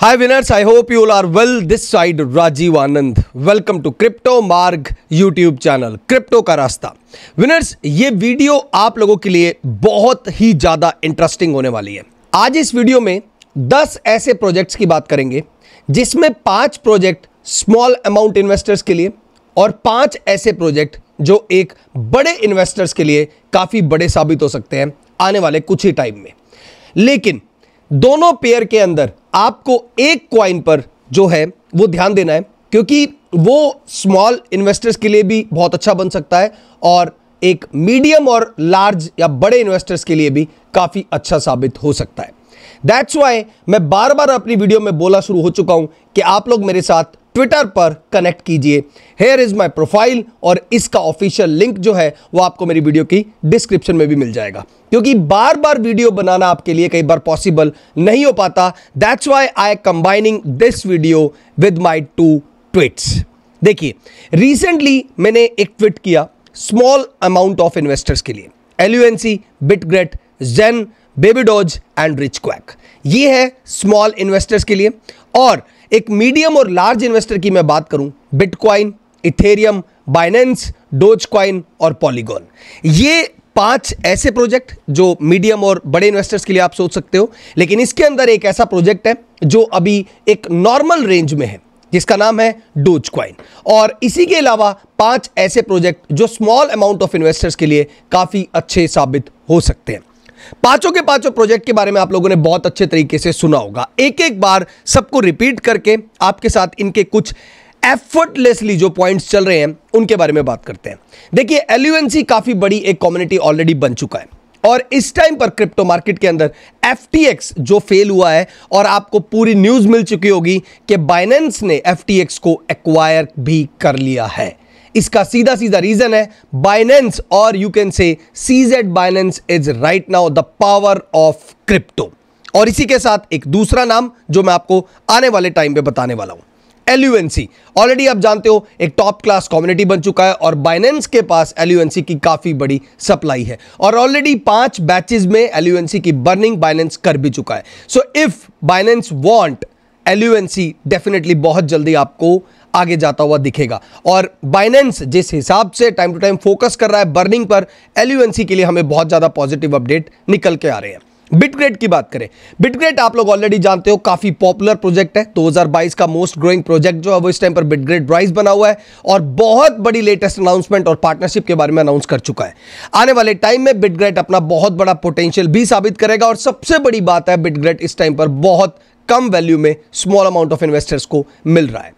Hi winners, I hope you all are well. This side Rajiv Anand. Welcome to Crypto Marg YouTube channel. Crypto का रास्ता winners ये video आप लोगों के लिए बहुत ही ज़्यादा इंटरेस्टिंग होने वाली है आज इस वीडियो में 10 ऐसे प्रोजेक्ट्स की बात करेंगे जिसमें पांच प्रोजेक्ट स्मॉल अमाउंट इन्वेस्टर्स के लिए और पांच ऐसे प्रोजेक्ट जो एक बड़े इन्वेस्टर्स के लिए काफ़ी बड़े साबित हो सकते हैं आने वाले कुछ ही टाइम में लेकिन दोनों पेयर के अंदर आपको एक क्वाइन पर जो है वो ध्यान देना है क्योंकि वो स्मॉल इन्वेस्टर्स के लिए भी बहुत अच्छा बन सकता है और एक मीडियम और लार्ज या बड़े इन्वेस्टर्स के लिए भी काफ़ी अच्छा साबित हो सकता है दैट्स वाई मैं बार बार अपनी वीडियो में बोला शुरू हो चुका हूं कि आप लोग मेरे साथ ट्विटर पर कनेक्ट कीजिए हेयर इज़ माई प्रोफाइल और इसका ऑफिशियल लिंक जो है वो आपको मेरी वीडियो की डिस्क्रिप्शन में भी मिल जाएगा क्योंकि बार बार वीडियो बनाना आपके लिए कई बार पॉसिबल नहीं हो पाता that's why I combining this video with my two tweets देखिए रिसेंटली मैंने एक ट्वीट किया स्मॉल अमाउंट ऑफ इन्वेस्टर्स के लिए LUNC Bitgert gen baby doge and rich quack ये है स्मॉल इन्वेस्टर्स के लिए और एक मीडियम और लार्ज इन्वेस्टर की मैं बात करूं Bitcoin Ethereum Binance doge coin और पॉलीगॉन ये पांच ऐसे प्रोजेक्ट जो मीडियम और बड़े इन्वेस्टर्स के लिए आप सोच सकते हो लेकिन इसके अंदर एक ऐसा प्रोजेक्ट है जो अभी एक नॉर्मल रेंज में है जिसका नाम है डोज क्वाइन और इसी के अलावा पांच ऐसे प्रोजेक्ट जो स्मॉल अमाउंट ऑफ इन्वेस्टर्स के लिए काफ़ी अच्छे साबित हो सकते हैं पांचों के पांचों प्रोजेक्ट के बारे में आप लोगों ने बहुत अच्छे तरीके से सुना होगा एक एक बार सबको रिपीट करके आपके साथ इनके कुछ एफर्टलेसली जो पॉइंट्स चल रहे हैं उनके बारे में बात करते हैं देखिए एलयूएनसी काफ़ी बड़ी एक कम्युनिटी ऑलरेडी बन चुका है और इस टाइम पर क्रिप्टो मार्केट के अंदर एफ जो फेल हुआ है और आपको पूरी न्यूज़ मिल चुकी होगी कि बाइनेंस ने एफ को एक्वायर भी कर लिया है इसका सीधा सीधा रीजन है बाइनेंस और you can say CZ Binance is right now the power of crypto और इसी के साथ एक दूसरा नाम जो मैं आपको आने वाले टाइम पे बताने वाला हूं एल्यूएनसी ऑलरेडी आप जानते हो एक टॉप क्लास कम्युनिटी बन चुका है और बाइनेंस के पास एल्यूएनसी की काफ़ी बड़ी सप्लाई है और ऑलरेडी पांच बैचेज में एल्यूएनसी की बर्निंग बाइनेंस कर भी चुका है so if Binance want LUNC definitely बहुत जल्दी आपको आगे जाता हुआ दिखेगा और बाइनेंस जिस हिसाब से टाइम टू टाइम फोकस कर रहा है बर्निंग पर एल्यूएनसी के लिए हमें बहुत ज़्यादा पॉजिटिव अपडेट निकल के आ रहे हैं बिटग्रेड की बात करें बिटग्रेट आप लोग ऑलरेडी जानते हो काफी पॉपुलर प्रोजेक्ट है 2022 का मोस्ट ग्रोइंग प्रोजेक्ट जो है वो इस टाइम पर बिटग्रेड ब्राइज बना हुआ है और बहुत बड़ी लेटेस्ट अनाउंसमेंट और पार्टनरशिप के बारे में अनाउंस कर चुका है आने वाले टाइम में बिटग्रेड अपना बहुत बड़ा पोटेंशियल भी साबित करेगा और सबसे बड़ी बात है बिटग्रेड इस टाइम पर बहुत कम वैल्यू में स्मॉल अमाउंट ऑफ इन्वेस्टर्स को मिल रहा है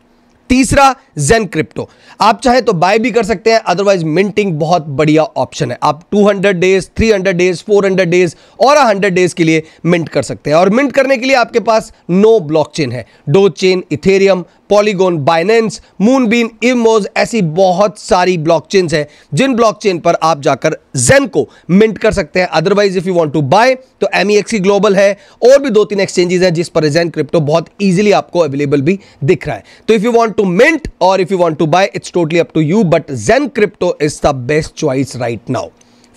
तीसरा जेन क्रिप्टो आप चाहे तो बाय भी कर सकते हैं अदरवाइज मिंटिंग बहुत बढ़िया ऑप्शन है आप 200 डेज 300 डेज 400 डेज और 100 डेज के लिए मिंट कर सकते हैं और मिंट करने के लिए आपके पास नो ब्लॉकचेन है doge chain Ethereum Polygon Binance Moonbeam इमोज ऐसी बहुत सारी ब्लॉकचेन है जिन ब्लॉकचेन पर आप जाकर जेन को मिंट कर सकते हैं otherwise if you want to buy तो एम ग्लोबल e है और भी दो तीन एक्सचेंजेस हैं जिस पर जेन क्रिप्टो बहुत ईजिली आपको अवेलेबल भी दिख रहा है तो if you want to mint और if you want to buy it's totally up to you but gen crypto is the best choice right now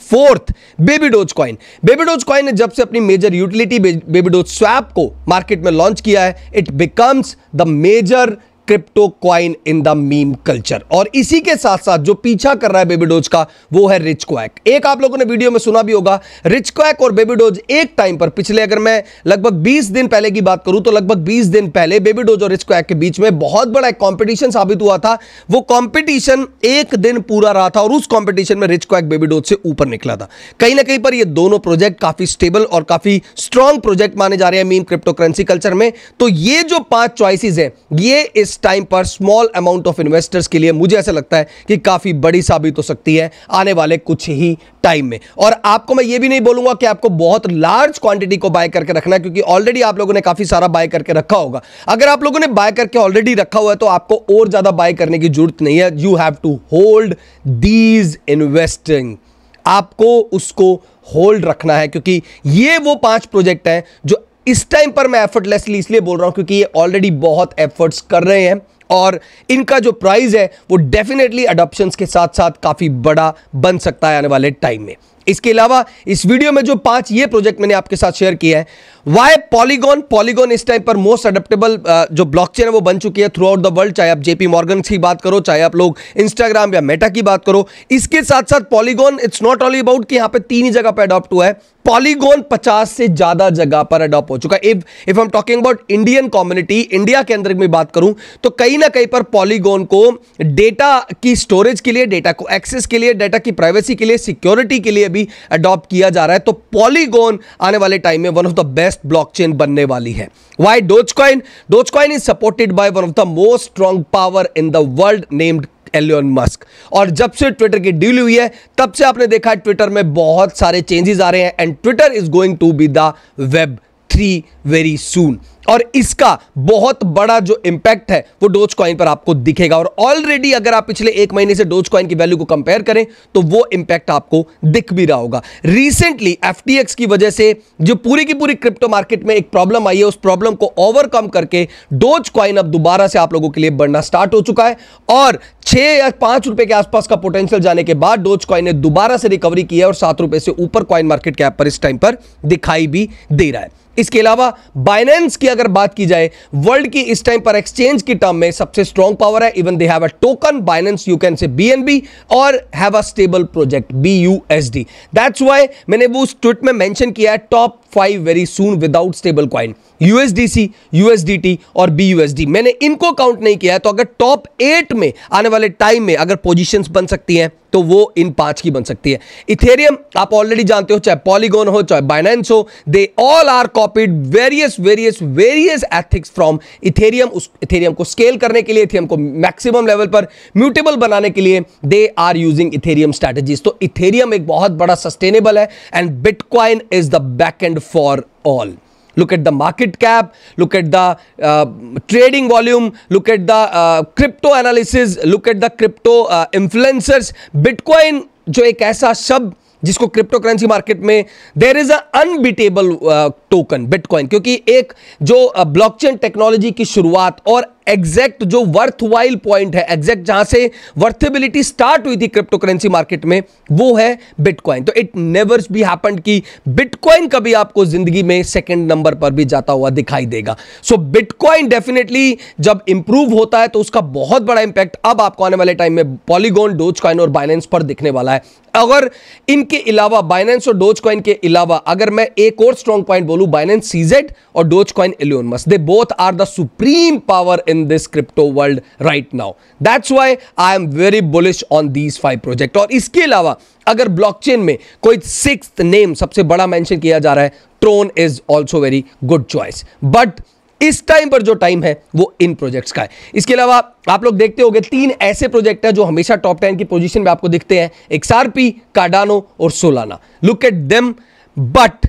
fourth baby doge coin baby doge coin ने जब से अपनी major utility baby doge swap को market में launch किया है it becomes the major crypto coin in the meme culture और इसी के साथ साथ जो पीछा कर रहा है बेबी डोज का वो है रिच क्वैक एक आप लोगों ने वीडियो में सुना भी होगा रिच क्वैक और बेबी डोज एक टाइम पर पिछले अगर मैं लगभग 20 दिन पहले की बात करूं तो लगभग 20 दिन पहले बेबी डोज और रिच क्वैक के बीच में बहुत बड़ा एक कॉम्पिटिशन साबित हुआ था वो कॉम्पिटिशन एक दिन पूरा रहा था और उस कॉम्पिटिशन में रिच क्वैक बेबी डोज से ऊपर निकला था कहीं ना कहीं पर यह दोनों प्रोजेक्ट काफी स्टेबल और काफी स्ट्रॉन्ग प्रोजेक्ट माने जा रहे हैं मीम क्रिप्टो करेंसी कल्चर में तो ये जो पांच चॉइसिस है ये इस टाइम पर स्मॉल अमाउंट ऑफ इन्वेस्टर्स के लिए मुझे ऐसा लगता है कि काफ़ी बड़ी साबित हो सकती है आने वाले कुछ ही टाइम में और आपको मैं ये भी नहीं बोलूंगा कि आपको बहुत लार्ज क्वांटिटी को बाय करके रखना है क्योंकि ऑलरेडी आप लोगों ने काफ़ी सारा बाय करके रखा होगा अगर आप लोगों ने बाय करके ऑलरेडी रखा हुआ है तो आपको और ज़्यादा बाय करने की जरूरत नहीं है you have to hold these investing आपको उसको होल्ड रखना है क्योंकि ये वो पांच प्रोजेक्ट हैं जो इस टाइम पर मैं एफर्टलेसली इसलिए बोल रहा हूं क्योंकि ये ऑलरेडी बहुत एफर्ट्स कर रहे हैं और इनका जो प्राइस है वो डेफिनेटली अडोप्शन के साथ साथ काफ़ी बड़ा बन सकता है आने वाले टाइम में इसके अलावा इस वीडियो में जो पांच ये प्रोजेक्ट मैंने आपके साथ शेयर किया है वाई पॉलीगॉन पॉलीगॉन इस टाइम पर मोस्ट अडेप्टेबल uh, जो ब्लॉकचेन है वो बन चुकी है थ्रू आउट द वर्ल्ड चाहे आप जेपी मॉर्गन की बात करो चाहे आप लोग इंस्टाग्राम या मेटा की बात करो इसके साथ साथ Polygon it's not only about कि यहां पे तीन ही जगह पर अडॉप्ट हुआ है पॉलीगॉन 50 से ज्यादा जगह पर अडॉप्ट हो चुका है इफ इफ हम talking about Indian community India के अंदर में बात करूं तो कहीं ना कहीं पर पॉलीगॉन को डेटा की स्टोरेज के लिए डेटा को एक्सेस के लिए डेटा की प्राइवेसी के लिए सिक्योरिटी के लिए भी अडॉप्ट किया जा रहा है तो पॉलीगोन आने वाले टाइम में one of the best blockchain बनने वाली है why Dogecoin Dogecoin is supported by one of the most strong power in the world named Elon Musk और जब से ट्विटर की डील हुई है तब से आपने देखा है ट्विटर में बहुत सारे चेंजेस आ रहे हैं and Twitter is going to be the web three very soon और इसका बहुत बड़ा जो इंपैक्ट है वो डोज कॉइन पर आपको दिखेगा और ऑलरेडी अगर आप पिछले एक महीने से डोज कॉइन की वैल्यू को कंपेयर करें तो वो इंपैक्ट आपको दिख भी रहा होगा रिसेंटली एफ की वजह से जो पूरी की पूरी क्रिप्टो मार्केट में एक प्रॉब्लम आई है उस प्रॉब्लम को ओवरकम करके डोज कॉइन अब दोबारा से आप लोगों के लिए बढ़ना स्टार्ट हो चुका है और छह या पांच रुपए के आसपास का पोटेंशियल जाने के बाद डोज कॉइन ने दोबारा से रिकवरी की है और सात रुपए से ऊपर कॉइन मार्केट कैप पर इस टाइम पर दिखाई भी दे रहा है इसके अलावा बाइनेंस की अगर बात की जाए वर्ल्ड की इस टाइम पर एक्सचेंज की टर्म में सबसे स्ट्रॉन्ग पावर है even they have a token Binance you can say BNB और have a stable project be that's why मैंने वो उस ट्वीट में मेंशन किया है top five very soon without stable coin USDC USDT और बीयूएसडी मैंने इनको काउंट नहीं किया है तो अगर टॉप एट में आने वाले टाइम में अगर पोजीशंस बन सकती हैं तो वो इन पांच की बन सकती है इथेरियम आप ऑलरेडी जानते हो चाहे पॉलीगोन हो चाहे बाइनेंस हो they all are copied various various various ethics from Ethereum उस इथेरियम को स्केल करने के लिए इथेरियम को मैक्सिमम लेवल पर म्यूटेबल बनाने के लिए they are using Ethereum strategies तो इथेरियम एक बहुत बड़ा सस्टेनेबल है and Bitcoin is the back end for all. Look at the market cap, look at the uh, trading volume, look at the uh, crypto analysis, look at the crypto uh, influencers. Bitcoin जो एक ऐसा शब्द जिसको crypto currency market में there is unbeatable token Bitcoin क्योंकि एक जो blockchain technology की शुरुआत और एग्जैक्ट जो वर्थ वाइल पॉइंट है एग्जैक्ट जहां से वर्थेबिलिटी स्टार्ट हुई थी क्रिप्टो करेंसी मार्केट में वो है बिटकॉइन तो इट नेवर भी हैपन कि बिटकॉइन कभी आपको जिंदगी में सेकेंड नंबर पर भी जाता हुआ दिखाई देगा सो बिटकॉइन डेफिनेटली जब इंप्रूव होता है तो उसका बहुत बड़ा इंपैक्ट अब आपको आने वाले टाइम में पॉलीगोन डोज कॉइन और बाइनेंस पर दिखने वाला है अगर इनके अलावा बाइनेंस और डोज कॉइन के अलावा अगर मैं एक और स्ट्रॉन्ग पॉइंट बोलूँ Malu Binance CZ or Dogecoin Elon Musk. They both are the supreme power in this crypto world right now. That's why I am very bullish on these five project. और इसके अलावा अगर blockchain में कोई six name सबसे बड़ा mention किया जा रहा है Tron is also very good choice but इस टाइम पर जो टाइम है वो इन प्रोजेक्ट्स का है इसके अलावा आप लोग देखते होंगे तीन ऐसे प्रोजेक्ट हैं जो हमेशा टॉप टेन की पोजीशन में आपको दिखते हैं एक्सआरपी कार्डानो और Solana look at them but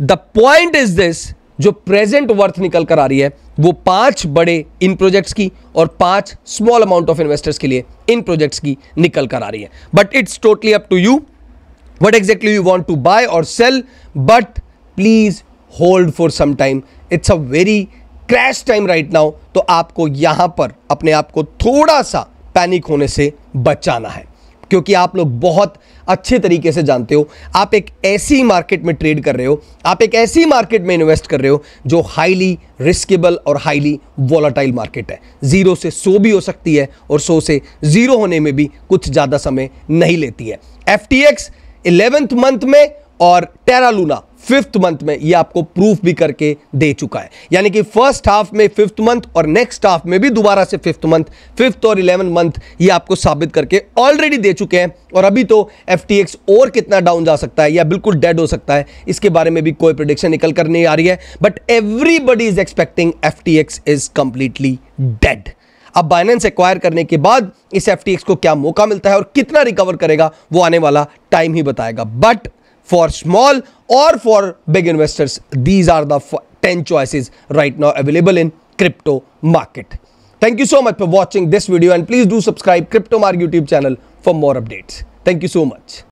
the point is this जो प्रेजेंट वर्थ निकल कर आ रही है वो पांच बड़े इन प्रोजेक्ट्स की और पांच स्मॉल अमाउंट ऑफ इन्वेस्टर्स के लिए इन प्रोजेक्ट्स की निकल कर आ रही है but it's totally up to you what exactly you want to buy और sell but please hold for some time it's a very crash time right now तो आपको यहां पर अपने आप को थोड़ा सा पैनिक होने से बचाना है क्योंकि आप लोग बहुत अच्छे तरीके से जानते हो आप एक ऐसी मार्केट में ट्रेड कर रहे हो आप एक ऐसी मार्केट में इन्वेस्ट कर रहे हो जो हाईली रिस्केबल और हाईली वॉलाटाइल मार्केट है ज़ीरो से सो भी हो सकती है और सो से ज़ीरो होने में भी कुछ ज़्यादा समय नहीं लेती है F T X eleventh month में और टेरा लूना फिफ्थ मंथ में ये आपको प्रूफ भी करके दे चुका है यानी कि फर्स्ट हाफ में फिफ्थ मंथ और नेक्स्ट हाफ में भी दोबारा से फिफ्थ मंथ फिफ्थ और इलेवन मंथ ये आपको साबित करके ऑलरेडी दे चुके हैं और अभी तो एफ और कितना डाउन जा सकता है या बिल्कुल डेड हो सकता है इसके बारे में भी कोई प्रोडिक्शन निकल कर नहीं आ रही है but everybody is expecting F is completely dead अब बाइनेंस एक्वायर करने के बाद इस एफ को क्या मौका मिलता है और कितना रिकवर करेगा वो आने वाला टाइम ही बताएगा but for small or for big investors. These are the 10 choices right now available in crypto market. Thank you so much for watching this video and please do subscribe Crypto Mark YouTube channel for more updates. Thank you so much.